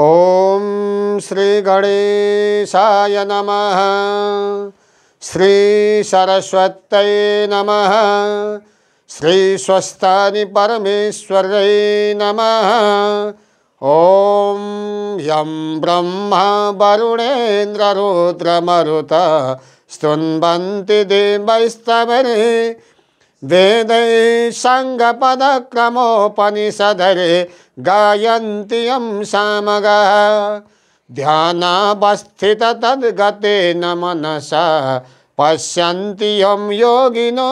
ॐ श्रीगणेशाय नमः श्रीसरस्वत्यै नमः श्रीस्वस्थानि परमेश्वर्यै नमः ॐ यं ब्रह्मा वरुणेन्द्ररुद्रमरुत स्तुन्वन्ति देवैस्तवरे वेद वेदै सङ्गपदक्रमोपनिषदरे गाय यं सामगः ध्यानावस्थिततद्गतेन न मनस पश्यम योगिनो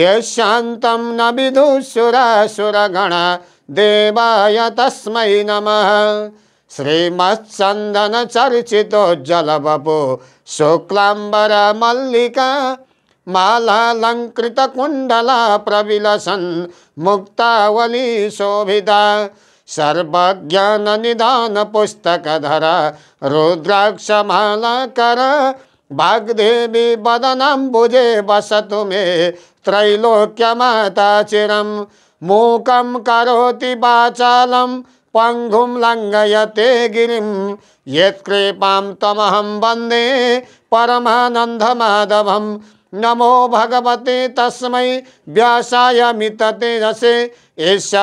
यशान्तं न विदुःसुरासुरगण देवाय तस्म नम तस्मै नमः श्रीमत्सन्दनचर्चितोज्जलवपु मल्लिका कुंडला प्रविलसन् मुक्तावली शोभिदा सर्वज्ञाननिदानपुस्तकधरा रुद्राक्षमालाकर वाग्देवी वदनाम्बुजे वसतु मे माता चिरम मूकम करोति पंगुम लंगयते गिरी गिरिं तमहम बंदे परमानंद माधवम नमो भगवते तस्म तस्मै व्यासायमितते रसे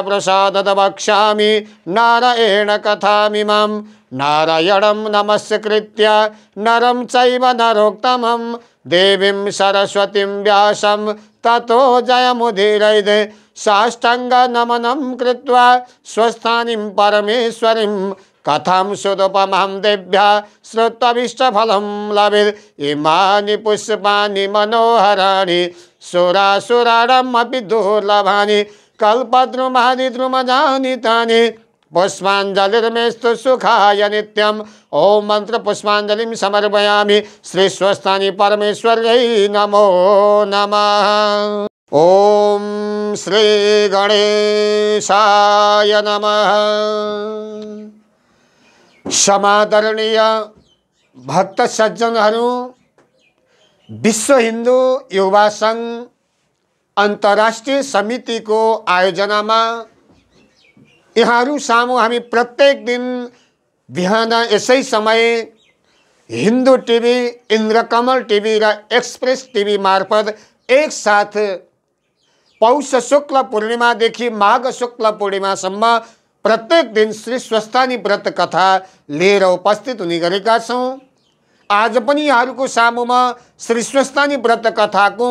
प्रसाद वक्षा नारायण कथा नारायणं नारायण नमस्कृत नरम नरोत्तमं देवीं सरस्वती व्यासं ततो मुदीर साष्टाङ्गनमनं कृत्वा स्वस्थानिं परमेश्वरीं कथम सुदुपमहम देभ्य श्रुतमीष्टफलम लभिद इमानि पुष्पानि मनोहराणि सुरासुराणमपि दुर्लभानि कल्पद्रुमानि जानीता तानि सुखा सुखाय नित्यम् ॐ मन्त्रपुष्पाञ्जलिं समर्पयामि श्रीस्वस्थानि परमेश्वर्यै नमो नमः ॐ श्रीगणेशाय नमः समादरणीय भक्त सज्जनहरू विश्व हिन्दू युवा सङ्घ अन्तर्राष्ट्रिय समितिको आयोजनामा यहाँहरू सामु हामी प्रत्येक दिन बिहान यसै समय हिन्दू टिभी इन्द्रकमल टिभी र एक्सप्रेस टिभी मार्फत एकसाथ पौष शुक्ल पूर्णिमादेखि माघ शुक्ल पूर्णिमासम्म प्रत्येक दिन श्री स्वस्थानी व्रत कथा लिएर उपस्थित हुने गरेका छौँ आज पनि यहाँहरूको सामुमा श्री स्वस्थानी व्रत कथाको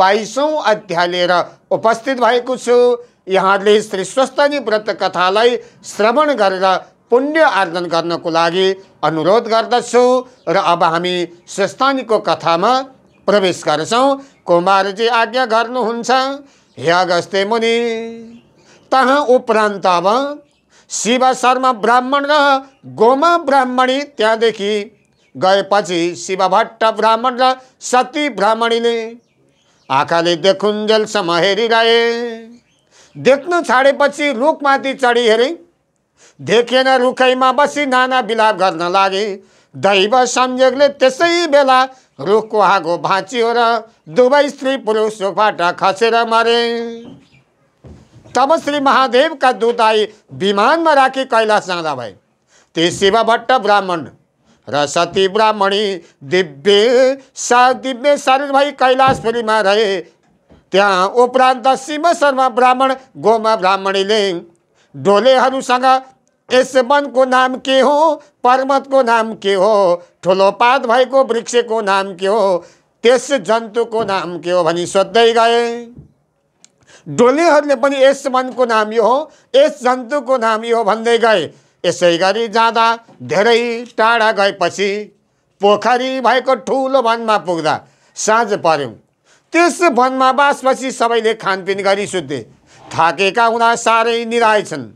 बाइसौँ अध्याय लिएर उपस्थित भएको छु यहाँले श्री स्वस्थानी व्रत कथालाई श्रवण गरेर पुण्य आर्जन गर्नको लागि अनुरोध गर्दछु र अब हामी स्वस्थानीको कथामा प्रवेश गर्छौँ कुमारजी आज्ञा गर्नुहुन्छ हे अगस्ते मुनि तहाँ उपरान्त अब शिव शर्मा ब्राह्मण र गोमा ब्राह्मणी त्यहाँदेखि गएपछि शिव भट्ट ब्राह्मण र सती ब्राह्मणीले आँखाले देखुन्जेलसम्म हेरिरहे देख्न छाडेपछि रुखमाथि चढी हेरे देखेन रुखैमा बसी नाना बिलाप गर्न लागे दैव संयोगले त्यसै बेला रुखको आगो भाँचियो र दुवै स्त्री पुरुष खसेर मरे तब श्री महादेव का दूत आई विमान में राखी कैलाश जाना भाई ते शिवा भट्ट ब्राह्मण रसती ब्राह्मणी दिव्य सा दिव्य शरीर भई में रहे त्या उपरांत शिव शर्मा ब्राह्मण गोमा ब्राह्मणी ब्राह्मणीले इस वन को नाम के हो पर्वत को नाम के हो ठुलो पात वृक्ष को नाम के हो जंतु को नाम के हो भनी सोते गए डोलीहरूले पनि यस मनको नाम यो हो यस जन्तुको नाम यो भन्दै गए यसै गरी जाँदा धेरै टाढा गएपछि पोखरी भएको ठुलो वनमा पुग्दा साँझ पर्यौँ त्यस वनमा बासपछि सबैले खानपिन गरी सुते थाकेका हुँदा साह्रै निराय छन्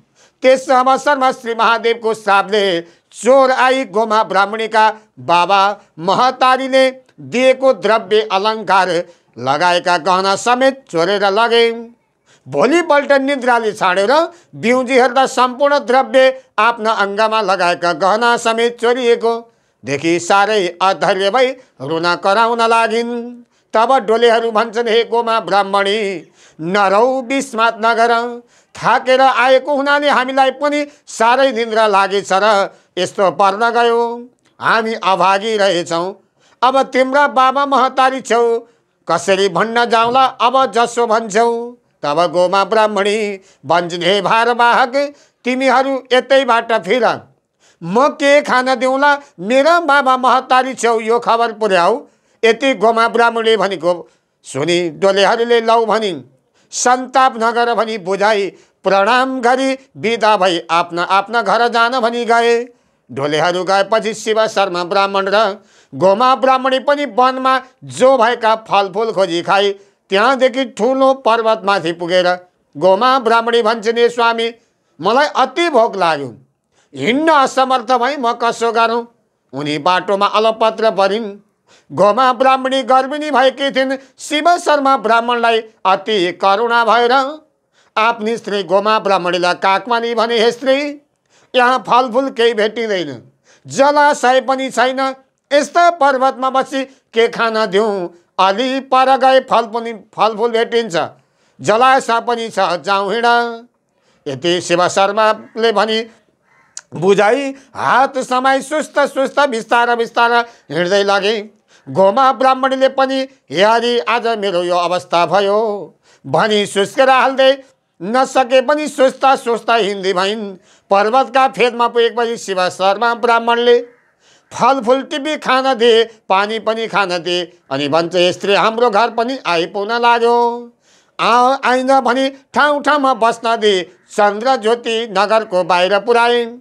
त्यस अवसरमा श्री महादेवको श्रापले चोर आई गोमा ब्राह्मणीका बाबा महतारीले दिएको द्रव्य अलङ्कार लगाएका गहना समेत चोरेर लगे भोलिपल्ट निद्राले छाडेर बिउजी हेर्दा सम्पूर्ण द्रव्य आफ्ना अङ्गमा लगाएका गहना समेत चोरिएको देखि साह्रै अधैर्य भई रुन कराउन लागिन् तब डोलेहरू भन्छन् हे कोमा ब्राह्मणी नरौ विस्मात नगर थाकेर आएको हुनाले हामीलाई पनि साह्रै निन्द्रा लागेछ र यस्तो पर्न गयो हामी अभागी रहेछौँ अब तिम्रा बाबा महतारी छेउ कसरी भन्न जाउँला अब जसो भन्छौ तब गोमा ब्राह्मणी बन्जधे भारवाहक तिमीहरू यतैबाट फिर म के खान दिउँला मेरा बाबा महतारी छेउ यो खबर पुर्याऊ यति गोमा ब्राह्मणले भनेको सुनि डोलेहरूले लौ भनिन् सन्ताप नगर भनी बुझाई प्रणाम गरी बिदा भई आफ्ना आफ्ना घर जान भनी गए ढोलेहरू गएपछि शिव शर्मा ब्राह्मण र गोमा ब्राह्मणी पनि वनमा जो भएका फलफुल खोजी खाई त्यहाँदेखि ठुलो पर्वतमाथि पुगेर गोमा ब्राह्मणी भन्छन् नि स्वामी मलाई अति भोक लाग्यो हिँड्न असमर्थ भई म कसो गरौँ उनी बाटोमा अलपत्र परिन् गोमा ब्राह्मणी गर्भिणी भएकी थिइन् शिव शर्मा ब्राह्मणलाई अति करुणा भएर आफ्नी स्त्री गोमा ब्राह्मणीलाई काकमानी भने हे स्त्री यहाँ फलफुल केही भेटिँदैन जलाशय पनि छैन यस्ता पर्वतमा बसी के खान दिउँ अलि पर गए फल पनि फलफुल भेटिन्छ जलासा पनि छ जाउँ हिँड यति शिव शर्माले भनी बुझाइ हात समाई सुस्त सुस्त बिस्तार बिस्तार हिँड्दै लगे गोमा ब्राह्मणले पनि हेरी आज मेरो यो अवस्था भयो भनी सुस्केर हाल्दै नसके पनि सुस्ता सुस्ता हिन्दी भइन् पर्वतका फेदमा पुगेपछि शिव शर्मा ब्राह्मणले फलफुल टिपी खान दिए पानी पनि खान दिए अनि भन्छ स्त्री हाम्रो घर पनि आइपुग्न लाग्यो आ आइन भने ठाउँ ठाउँमा बस्न दिए चन्द्र ज्योति नगरको बाहिर पुऱ्याइन्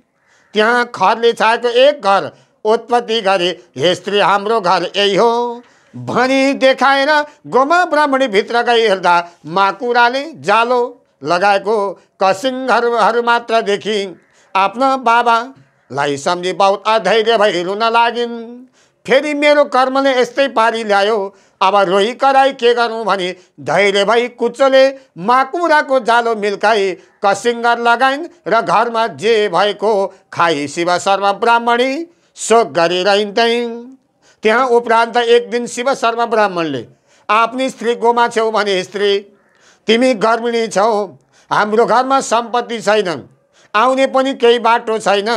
त्यहाँ खरले छाएको एक घर उत्पत्ति गरे हे स्त्री हाम्रो घर यही हो भनी देखाएर गोमा ब्राह्मणीभित्र गई हेर्दा माकुराले जालो लगाएको कसिङहरूहरू मात्र देखिन् आफ्ना बाबा लाई सम्झी बहुत अधैर्य भैरु नलागिन् लागिन् फेरि मेरो कर्मले यस्तै पारी ल्यायो अब रोही कराई के गरौँ भने धैर्य भई कुचोले माकुराको जालो मिल्काई कसिङ्गर लगाइन् र घरमा जे भएको खाई शिव शर्मा ब्राह्मणी शोक गरिरहन् त्यहाँ उपरान्त एक दिन शिव शर्मा ब्राह्मणले आफ्नो स्त्री गोमा छेउ भने स्त्री तिमी गर्मिणी छौ हाम्रो घरमा सम्पत्ति छैनन् आउने पनि केही बाटो छैन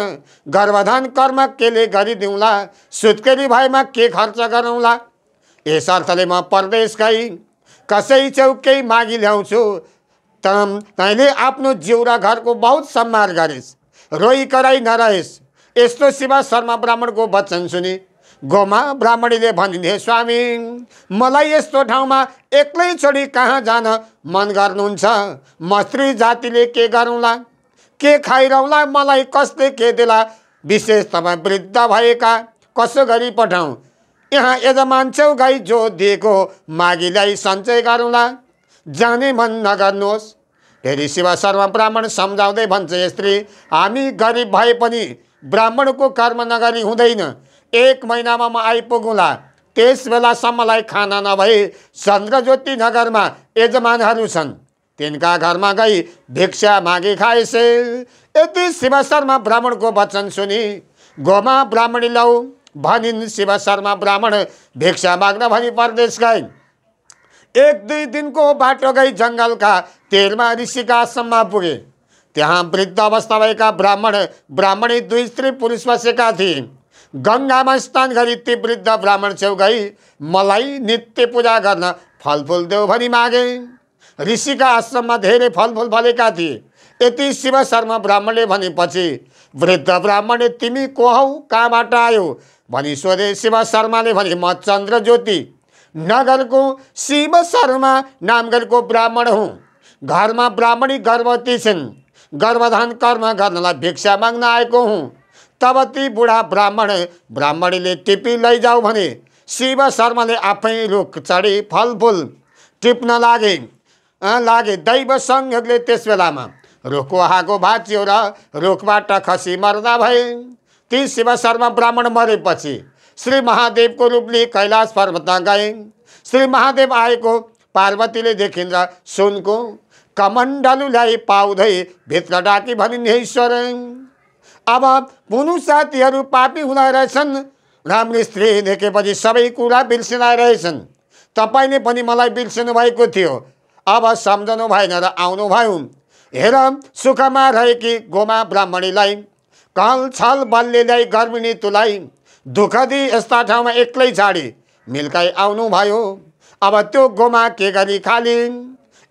गर्भधान कर्म केले गरिदिउँला सुत्केरी भएमा के खर्च गरौँला यस अर्थले म परदेश गई कसै केही मागी ल्याउँछु तर तैँले आफ्नो जिउरा घरको बहुत सम्मान गरेस् रोइ कराई नरहेस् यस्तो शिव शर्मा ब्राह्मणको वचन सुने गोमा ब्राह्मणीले भनिदिए स्वामी मलाई यस्तो ठाउँमा एक्लै छोडी कहाँ जान मन गर्नुहुन्छ म स्त्री जातिले के गरौँला के खाइरहला मलाई कसले के देला विशेष तपाईँ वृद्ध भएका कसो गरी पठाउँ यहाँ यजमान छेउ गाई जो दिएको माघीलाई सञ्चय गरौँला जाने मन नगर्नुहोस् फेरि शिव शर्मा ब्राह्मण सम्झाउँदै भन्छ स्त्री हामी गरिब भए पनि ब्राह्मणको कर्म नगरी हुँदैन एक महिनामा म आइपुगौँला त्यस बेलासम्मलाई खाना नभए चन्द्रज्योति नगरमा यजमानहरू छन् तिनका घरमा गई भिक्षा मागी खाएसे यति शिव शर्मा ब्राह्मणको वचन सुनि गोमा ब्राह्मणी लौ भनिन् शिव शर्मा ब्राह्मण भिक्षा माग्न भनी परदेश गए एक दुई दिनको बाटो गई जङ्गलका तेलमा ऋषिकासम्म पुगे त्यहाँ वृद्ध अवस्था भएका ब्राह्मण ब्राह्मणी दुई स्त्री पुरुष बसेका थिए गङ्गामा स्नान गरी ती वृद्ध ब्राह्मण छेउ गई मलाई नित्य पूजा गर्न फलफुल देऊ भनी मागे ऋषिका आश्रममा धेरै फलफुल फलेका थिए यति शिव शर्मा ब्राह्मणले भनेपछि वृद्ध ब्राह्मणले तिमी को हौ कहाँबाट आयो भनी सोधे शिव शर्माले भने म चन्द्र ज्योति नगरको शिव शर्मा नामगरको ब्राह्मण हुँ घरमा ब्राह्मणी गर्भवती छिन् गर्भधान कर्म गर्नलाई भिक्षा माग्न आएको हुँ तब ती बुढा ब्राह्मण ब्राह्मणीले टिपी लैजाऊ भने शिव शर्माले आफै रुख चढी फलफुल टिप्न लागे लागे दैव सङ्घले त्यस बेलामा रुखको हागो भाँच्यो र रुखबाट खसी मर्दा भए ती शिव शर्मा ब्राह्मण मरेपछि श्री महादेवको रूपले कैलाश पर्वतमा गए श्री महादेव आएको पार्वतीले देखिन् र सुनको कमण्डलुलाई पाउँदै भित्र डाकी भनिन् ईश्वर अब पुनु साथीहरू पापी हुँदा रहेछन् राम्रो स्त्री देखेपछि सबै कुरा बिर्सिँदा रहेछन् तपाईँले पनि मलाई बिर्सिनु भएको थियो अब सम्झनु भएन र आउनु भयो हेर सुखमा रहेकी गोमा ब्राह्मणीलाई कल छल बल्लीलाई गर्मिनी तुलाई दुःख दि यस्ता ठाउँमा एक्लै छाडी मिल्काई आउनु भयो अब त्यो गोमा के गरी खाली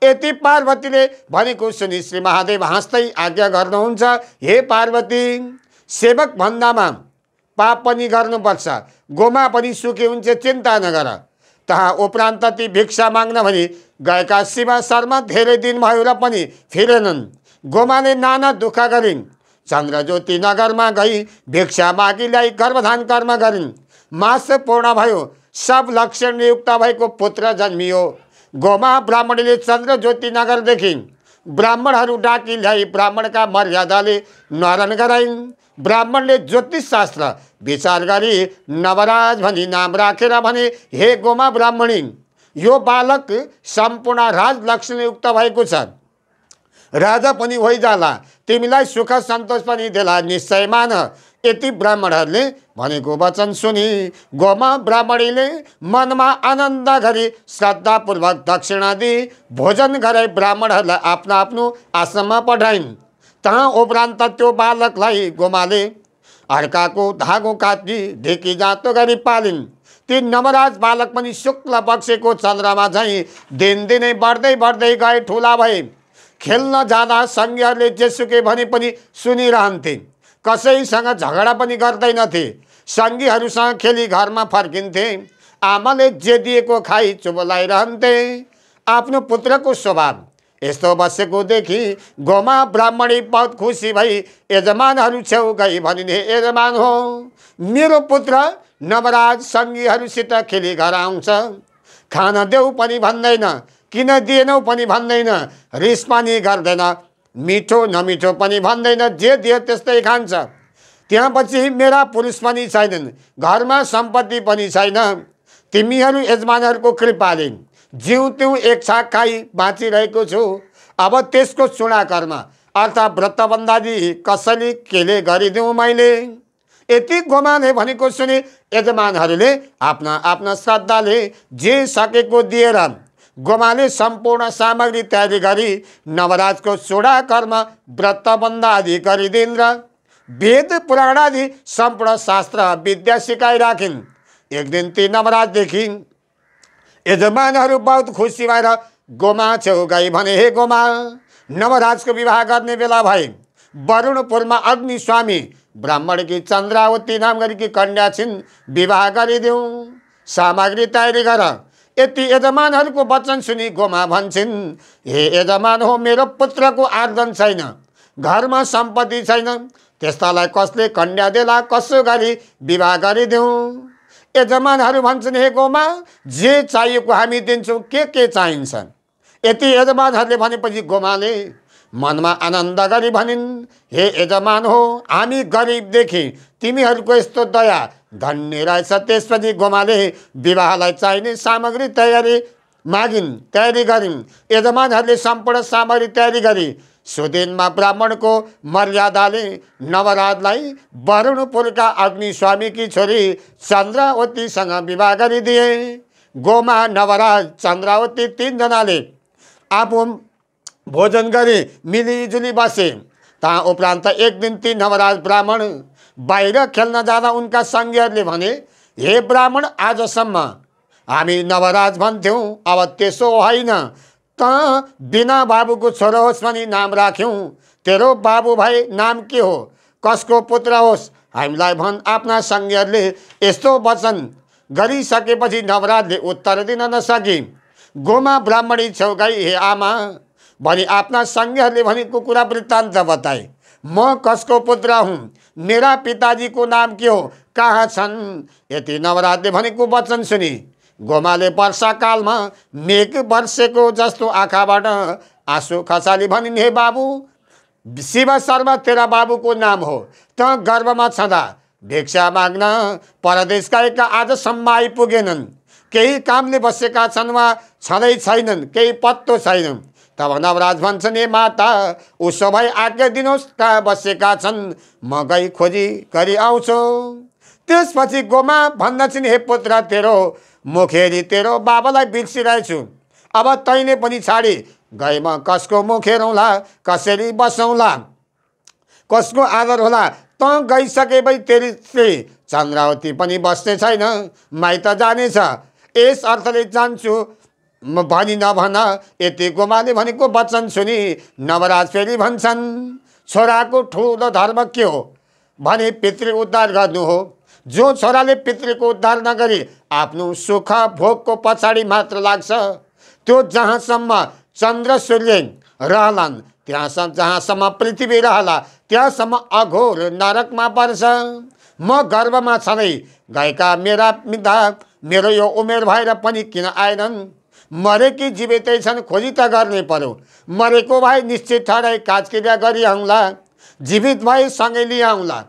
यति पार्वतीले भनेको सुनि श्री महादेव हाँस्दै आज्ञा गर्नुहुन्छ हे पार्वती सेवक भन्दामा पाप पनि गर्नुपर्छ गोमा पनि सुकी हुन्छ चिन्ता नगर तहाँ उपरान्त ती भिक्षा माग्न भनी गएका शिव शर्मा धेरै दिन भयो र पनि फिरेनन् गोमाले नाना दुःख गरिन् चन्द्रज्योति नगरमा गई भिक्षा मागीलाई गर्भधान कर्म गरिन् मास पूर्ण भयो सब लक्षण नियुक्त भएको पुत्र जन्मियो गोमा ब्राह्मणले चन्द्रज्योति नगरदेखि ब्राह्मणहरू डाकी ल्याई ब्राह्मणका मर्यादाले नरण गराइन् ब्राह्मणले ज्योतिष शास्त्र विचार गरी नवराज भनी नाम राखेर भने हे गोमा ब्राह्मणी यो बालक सम्पूर्ण राजलक्ष्मीयुक्त भएको छ राजा पनि होइजाला तिमीलाई सुख सन्तोष पनि देला निश्चय मान यति ब्राह्मणहरूले भनेको वचन सुनि गोमा ब्राह्मणीले मनमा आनन्द गरी श्रद्धापूर्वक दक्षिणा दिई भोजन गरे ब्राह्मणहरूलाई आफ्नो आफ्नो आश्रममा पठाइन् तहाँ उपरान्त त्यो बालकलाई गोमाले अर्काको धागो काटी ढेकी गाँतो गरी पालिन् ती नवराज बालक पनि शुक्ल बक्सेको चन्द्रमा झैँ दिनदिनै बढ्दै बढ्दै गए ठुला भए खेल्न जाँदा सङ्घीयहरूले जेसुके भने पनि सुनिरहन्थे कसैसँग झगडा पनि गर्दैनथे सङ्घीहरूसँग खेली घरमा फर्किन्थे आमाले जे दिएको खाई चुबलाइरहन्थे आफ्नो पुत्रको स्वभाव यस्तो बसेको देखि गोमा ब्राह्मणी पद खुसी भई यजमानहरू छेउ गई भनिने यजमान हो मेरो पुत्र नवराज सङ्घीहरूसित खेली घर आउँछ खान देऊ पनि भन्दैन किन दिएनौ पनि भन्दैन रिस पनि गर्दैन मिठो नमिठो पनि भन्दैन जे दियो त्यस्तै खान्छ त्यहाँपछि मेरा पुरुष पनि छैनन् घरमा सम्पत्ति पनि छैन तिमीहरू यजमानहरूको कृपाले जिउ त्यु एक छाक खाई बाँचिरहेको छु अब त्यसको चुनाकर्म अर्थात् व्रतबन्दाजी कसरी केले गरिदिउँ मैले यति गोमाने भनेको सुने यजमानहरूले आफ्ना आफ्ना श्रद्धाले जे सकेको दिएर गोमाले सम्पूर्ण सामग्री तयारी गरी नवराजको चुडा कर्म व्रतबन्द गरिदिन् र वेद पुराण आदि सम्पूर्ण शास्त्र विद्या सिकाइराखिन् एक दिन ती नवराजदेखि यजमानहरू बहुत खुसी भएर गोमा छेउ गई भने हे गोमा नवराजको विवाह गर्ने बेला भए वरुणपुरमा अग्नि स्वामी ब्राह्मणकी चन्द्रावती नाम गरेकी कन्या छिन् विवाह गरिदेऊ सामग्री तयारी गर यति यजमानहरूको वचन सुनि गोमा भन्छन् हे यजमान हो मेरो पुत्रको आर्जन छैन घरमा सम्पत्ति छैन त्यस्तालाई कसले कन्या देला कसो गरी विवाह गरिदेऊ यजमानहरू भन्छन् हे गोमा जे चाहिएको हामी दिन्छौँ के के चाहिन्छन् यति यजमानहरूले भनेपछि गोमाले मनमा आनन्द गरी भनिन् हे यजमान हो हामी गरिबदेखि तिमीहरूको यस्तो दया धन्य रहेछ त्यसपछि गोमाले विवाहलाई चाहिने सामग्री तयारी मागिन् तयारी गरिन् यजमानहरूले सम्पूर्ण सामग्री तयारी गरी सुदिनमा ब्राह्मणको मर्यादाले नवराजलाई वरुणपुरका अग्निस्वामीकी छोरी चन्द्रावतीसँग विवाह गरिदिए गोमा नवराज चन्द्रावती तिनजनाले आफू भोजन गरी मिलिजुली बसे त्यहाँ उपरान्त एक दिन ती नवराज ब्राह्मण बाहिर खेल्न जाँदा उनका सङ्घीयहरूले भने हे ब्राह्मण आजसम्म हामी नवराज भन्थ्यौँ अब त्यसो होइन तिना बिना को छोरो होस् भनी नाम राख्यौँ तेरो बाबू भाई नाम के हो कस को पुत्र होस् हामीलाई भन आफ्ना सङ्घीयहरूले यस्तो वचन नवराज नवराजले उत्तर दिन नसके गोमा ब्राह्मणी गाई हे आमा भनी आफ्ना सङ्घीयहरूले भनेको कुरा वृत्तान्त बताए म कस को पुत्र हूँ मेरा पिताजी को नाम के हो कहाँ छन् यति नवराजले भनेको वचन सुने गोमाले वर्षाकालमा मेघ वर्षेको जस्तो आँखाबाट आँसु खसाली भनिन् हे बाबु शिव शर्मा तेरा बाबुको नाम हो त गर्वमा छँदा भिक्षा माग्न परदेश गएका आजसम्म आइपुगेनन् केही कामले बसेका छन् वा छँदै छैनन् केही पत्तो छैनन् तब नवराज भन्छन् ए माता उसो भई आज्ञा दिनुहोस् कहाँ बसेका छन् म गई खोजी गरी आउँछु त्यसपछि गोमा भन्दछन् हे पुत्र तेरो म खेरि तेरो बाबालाई बिर्सिरहेछु अब तैँले पनि छाडे गएमा कसको मुखेरौँला कसरी बसौँला कसको आदर होला त गइसकेपछि तेरि स्त्री चन्द्रावती पनि बस्ने छैन माइत जानेछ यस अर्थले जान्छु म भनी नभन यति गुमाले भनेको वचन सुनि नवराज फेरि भन्छन् छोराको ठुलो धर्म के हो भने पितृ उद्धार गर्नु हो जो छोराले पितृको उद्धार नगरी आफ्नो सुख भोगको पछाडि मात्र लाग्छ त्यो जहाँसम्म चन्द्र सूर्य रहलान् त्यहाँसम्म जहाँसम्म पृथ्वी रहला त्यहाँसम्म अघोर नरकमा पर्छ म गर्वमा छँदै गएका मेरा पिता मेरो यो उमेर भएर पनि किन आएनन् मरेकी जीवितै छन् खोजी त गर्नै पर्यो मरेको भए निश्चित ठाडै काजक्रिया गरिआउँला जीवित भए सँगै लिआउँला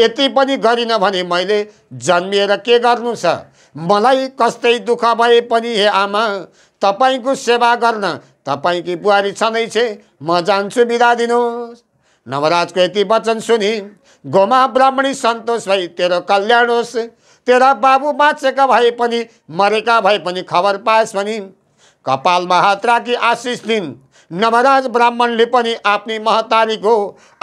यति पनि गरिनँ भने मैले जन्मिएर के गर्नु छ मलाई कस्तै दुःख भए पनि हे आमा तपाईँको सेवा गर्न तपाईँकी बुहारी छँदै छे म जान्छु बिदा दिनुहोस् नवराजको यति वचन सुनि गोमा ब्राह्मणी सन्तोष भई तेरो कल्याण होस् तेरा बाबु बाँचेका भए पनि मरेका भए पनि खबर पाएस् भने कपालमा हात राखी आशिष दिन नवराज ब्राह्मणले पनि आफ्नै महतारीको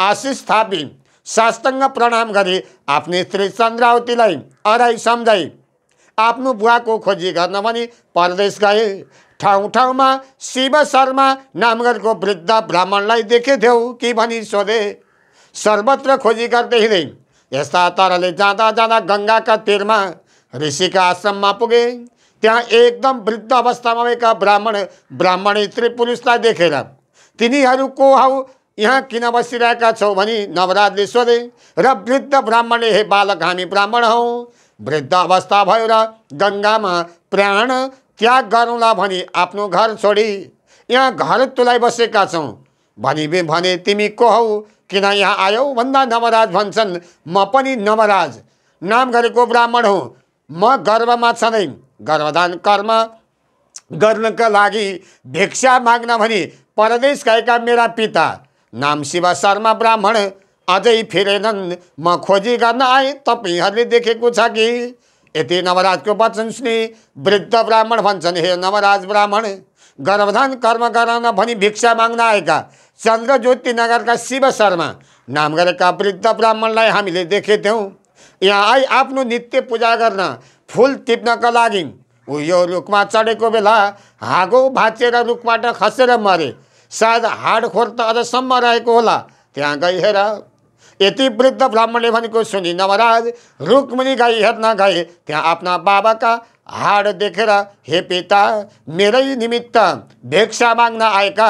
आशिष थापिन् साष्टाङ्ग प्रणाम गरे आफ्नै श्री चन्द्रावतीलाई अराइ सम्झाइ आफ्नो बुवाको खोजी गर्न पनि परदेश गए ठाउँ ठाउँमा शिव शर्मा नामगरको वृद्ध ब्राह्मणलाई देखेथ्यौ कि भनी सोधे सर्वत्र खोजी गर्दै हिँडे यस्ता ताराले जाँदा जाँदा गङ्गाका तिरमा ऋषिका आश्रममा पुगे त्यहाँ एकदम वृद्ध अवस्थामा भएका ब्राह्मण ब्राह्मणी स्त्री पुरुषलाई देखेर तिनीहरू को हौ यहाँ किन बसिरहेका छौ भने नवराजले सोधे र वृद्ध ब्राह्मणले हे बालक हामी ब्राह्मण हौ वृद्ध अवस्था भयो र गङ्गामा प्राण त्याग गरौँला भने आफ्नो घर छोडी यहाँ घर तुलाई बसेका छौँ भनी भने तिमी को हौ किन यहाँ आयौ भन्दा नवराज भन्छन् म पनि नवराज नाम गरेको ब्राह्मण हुँ म गर्वमा छँदै गर्भदान कर्म गर्नका लागि भिक्षा माग्न भने परदेश गएका मेरा पिता नाम शिव शर्मा ब्राह्मण अझै फिरेनन् म खोजी गर्न आएँ तपाईँहरूले देखेको छ कि यति नवराजको वचन सुने वृद्ध ब्राह्मण भन्छन् हे नवराज ब्राह्मण गर्भधान कर्म गराउन भनी भिक्षा माग्न आएका चन्द्र ज्योति नगरका शिव शर्मा नाम गरेका वृद्ध ब्राह्मणलाई हामीले देखेथ्यौँ यहाँ आई आफ्नो नित्य पूजा गर्न फुल टिप्नका लागि ऊ यो रुखमा चढेको बेला हागो भाँचेर रुखबाट खसेर मरे सायद हाडखोर त अझसम्म रहेको होला त्यहाँ गई हेर यति वृद्ध ब्राह्मणले भनेको सुनि नवराज रुक्मिणी गाई हेर्न गए त्यहाँ आफ्ना बाबाका हाड देखेर हे पिता मेरै निमित्त भेक्षा माग्न आएका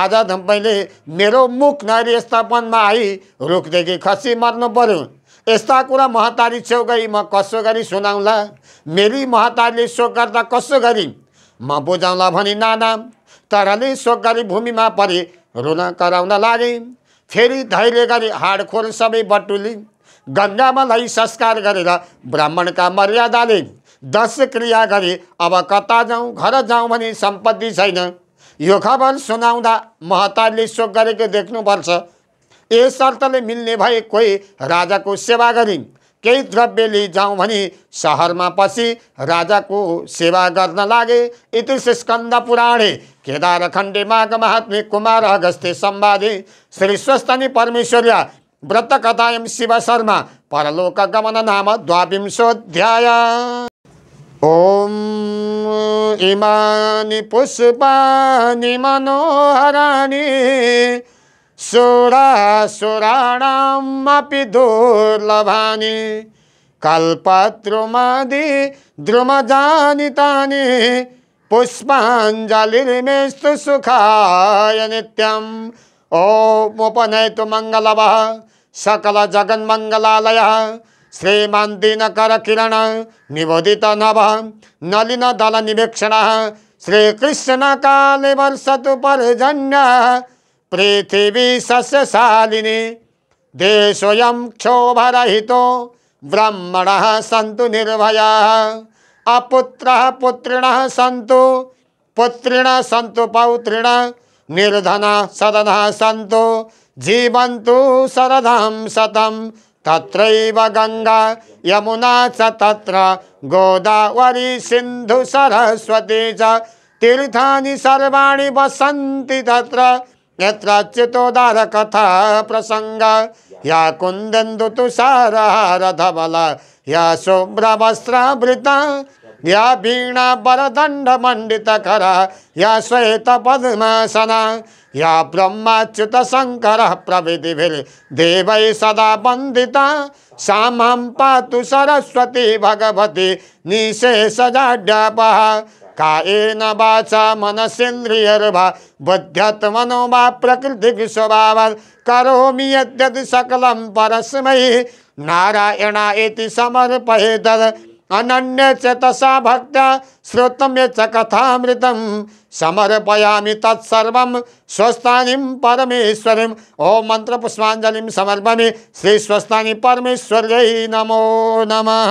आज मैले मेरो मुख यस्ता स्थापनमा आई रुखदेखि खसी मर्नु पर्यो यस्ता कुरा महतारी छेउ गई म कसो गरी सुनाउँला मेरी महतारीले सो गर्दा कसो गरी म बुझाउँला भनी नाना ताराले सोक गरी भूमिमा परे रुन कराउन लागे फेरि धैर्य गरी हाडखोर सबै बटुली गङ्गामा लै संस्कार गरेर ब्राह्मणका मर्यादाले दश क्रिया गरे अब कता जाउँ घर जाउँ भने सम्पत्ति छैन यो खबर सुनाउँदा महतारले शोक गरेको देख्नुपर्छ यस शर्तले मिल्ने भए कोही राजाको सेवा गरिन् कई द्रव्य ली लैजाउँ भनी सहरमा राजा को सेवा करना लगे इतिस स्कन्द पुराणे खंडे माघ महात्मे कुमार अगस्ते संवादे श्री स्वस्तनी व्रत कथाएं शिव शर्मा परलोक गमन नाम द्वांशोध्याय ॐ इमानि पुष्पानि सुरासुराणामपि दुर्लभानि कल्पत्रुमादि द्रुमजानितानि तानि पुष्पाञ्जलिर्मेस्तु सुखाय नित्यम् ॐ मङ्गलवः सकलजगन्मङ्गलालयः श्रीमान्दिनकरकिरण निबोधितनभ नलिनदलनिवीक्षणः श्रीकृष्णकाले वर्षतु पर्जन्यः पृथिवी सस्यशालिनी देशोऽयं क्षोभरहितो ब्रह्मणः सन्तु निर्भयाः अपुत्रः पुत्रिण सन्तु पुत्रिणः सन्तु पौत्रिणः निर्धनः सदनः सन्तु जीवन्तु सरधं सतं तत्रैव गङ्गा यमुना च तत्र गोदावरी सिन्धुसरस्वती च तीर्थानि सर्वाणि वसन्ति तत्र यत्राच्युतोदार कथा प्रसंग या कुंदु तुषारहारधबल या शुभ्रवस्त्रावृता या वीणा बरदंड मंडित खरा या श्वेत पद्मासना या ब्रह्माच्युत शंकर देव सदा वंदिता श्याम पा सरस्वती भगवती निशेष जाड्यापहा कायेन वाचा मनसेन्द्रियर्भा बुद्ध्यत्मनो वा प्रकृतिस्वभावात् करोमि यद्यत् सकलं परस्मै नारायणा इति समर्पयेतत् अनन्य च तसा भक्त्या श्रोतं यच्च कथामृतं समर्पयामि तत्सर्वं स्वस्तानिं परमेश्वरीम् ॐ मन्त्रपुष्पाञ्जलिं समर्पमि श्रीस्वस्तानि नमो नमः